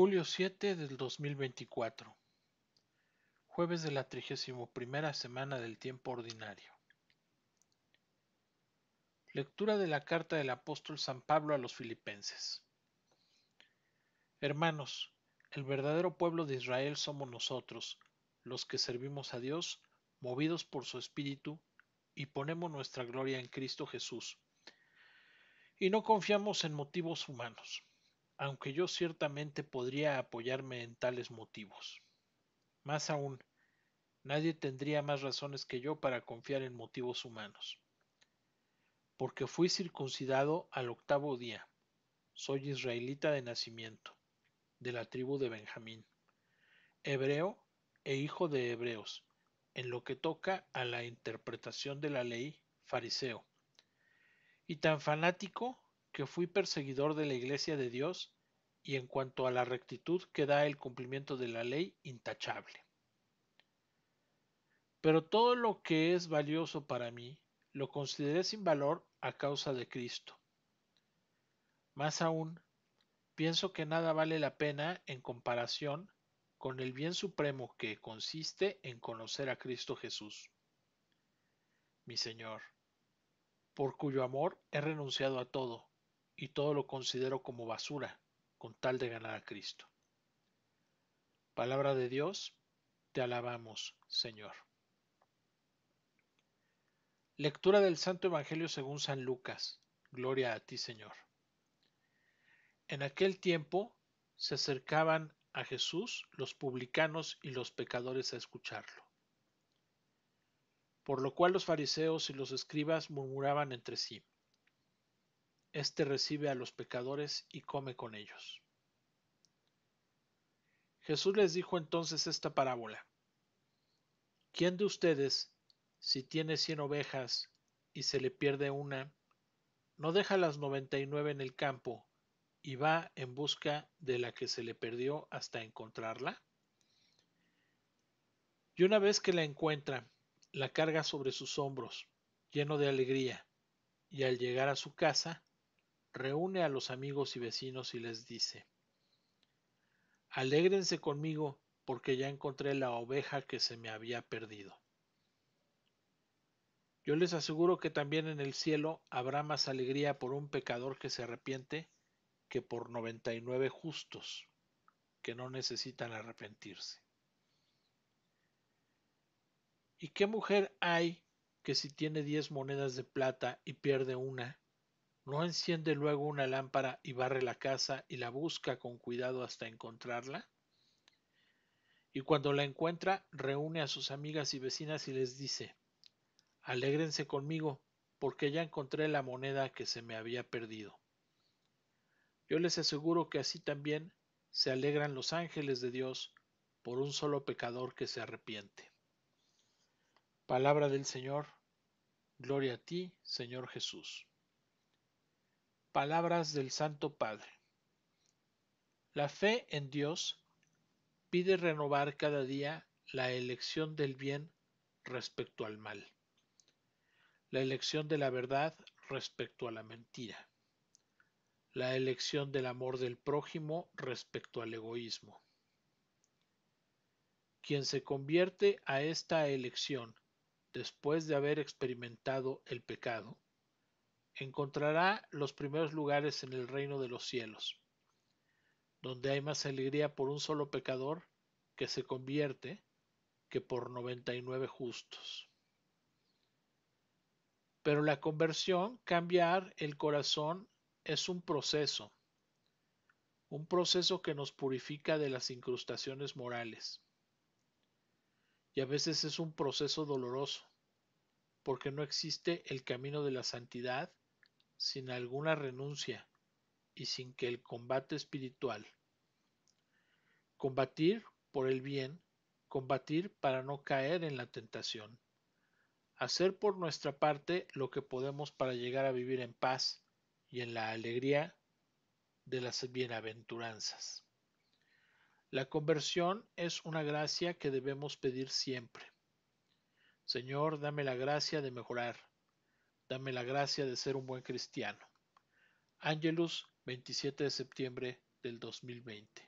Julio 7 del 2024. Jueves de la 31 primera semana del tiempo ordinario. Lectura de la carta del apóstol San Pablo a los filipenses. Hermanos, el verdadero pueblo de Israel somos nosotros, los que servimos a Dios, movidos por su Espíritu, y ponemos nuestra gloria en Cristo Jesús. Y no confiamos en motivos humanos aunque yo ciertamente podría apoyarme en tales motivos. Más aún, nadie tendría más razones que yo para confiar en motivos humanos. Porque fui circuncidado al octavo día. Soy israelita de nacimiento, de la tribu de Benjamín, hebreo e hijo de hebreos, en lo que toca a la interpretación de la ley, fariseo, y tan fanático fui perseguidor de la Iglesia de Dios, y en cuanto a la rectitud que da el cumplimiento de la ley intachable. Pero todo lo que es valioso para mí, lo consideré sin valor a causa de Cristo. Más aún, pienso que nada vale la pena en comparación con el bien supremo que consiste en conocer a Cristo Jesús, mi Señor, por cuyo amor he renunciado a todo y todo lo considero como basura con tal de ganar a Cristo. Palabra de Dios, te alabamos, Señor. Lectura del Santo Evangelio según San Lucas. Gloria a ti, Señor. En aquel tiempo se acercaban a Jesús los publicanos y los pecadores a escucharlo. Por lo cual los fariseos y los escribas murmuraban entre sí este recibe a los pecadores y come con ellos. Jesús les dijo entonces esta parábola. ¿Quién de ustedes, si tiene cien ovejas y se le pierde una, no deja las noventa y nueve en el campo y va en busca de la que se le perdió hasta encontrarla? Y una vez que la encuentra, la carga sobre sus hombros, lleno de alegría, y al llegar a su casa, reúne a los amigos y vecinos y les dice, Alégrense conmigo porque ya encontré la oveja que se me había perdido. Yo les aseguro que también en el cielo habrá más alegría por un pecador que se arrepiente que por noventa y nueve justos que no necesitan arrepentirse. ¿Y qué mujer hay que si tiene diez monedas de plata y pierde una, ¿No enciende luego una lámpara y barre la casa y la busca con cuidado hasta encontrarla? Y cuando la encuentra, reúne a sus amigas y vecinas y les dice, Alégrense conmigo, porque ya encontré la moneda que se me había perdido. Yo les aseguro que así también se alegran los ángeles de Dios por un solo pecador que se arrepiente. Palabra del Señor, gloria a ti, Señor Jesús. Palabras del Santo Padre. La fe en Dios pide renovar cada día la elección del bien respecto al mal, la elección de la verdad respecto a la mentira, la elección del amor del prójimo respecto al egoísmo. Quien se convierte a esta elección después de haber experimentado el pecado, encontrará los primeros lugares en el reino de los cielos, donde hay más alegría por un solo pecador que se convierte que por 99 justos. Pero la conversión, cambiar el corazón, es un proceso, un proceso que nos purifica de las incrustaciones morales. Y a veces es un proceso doloroso, porque no existe el camino de la santidad sin alguna renuncia y sin que el combate espiritual. Combatir por el bien, combatir para no caer en la tentación. Hacer por nuestra parte lo que podemos para llegar a vivir en paz y en la alegría de las bienaventuranzas. La conversión es una gracia que debemos pedir siempre. Señor, dame la gracia de mejorar, Dame la gracia de ser un buen cristiano. Ángelus, 27 de septiembre del 2020.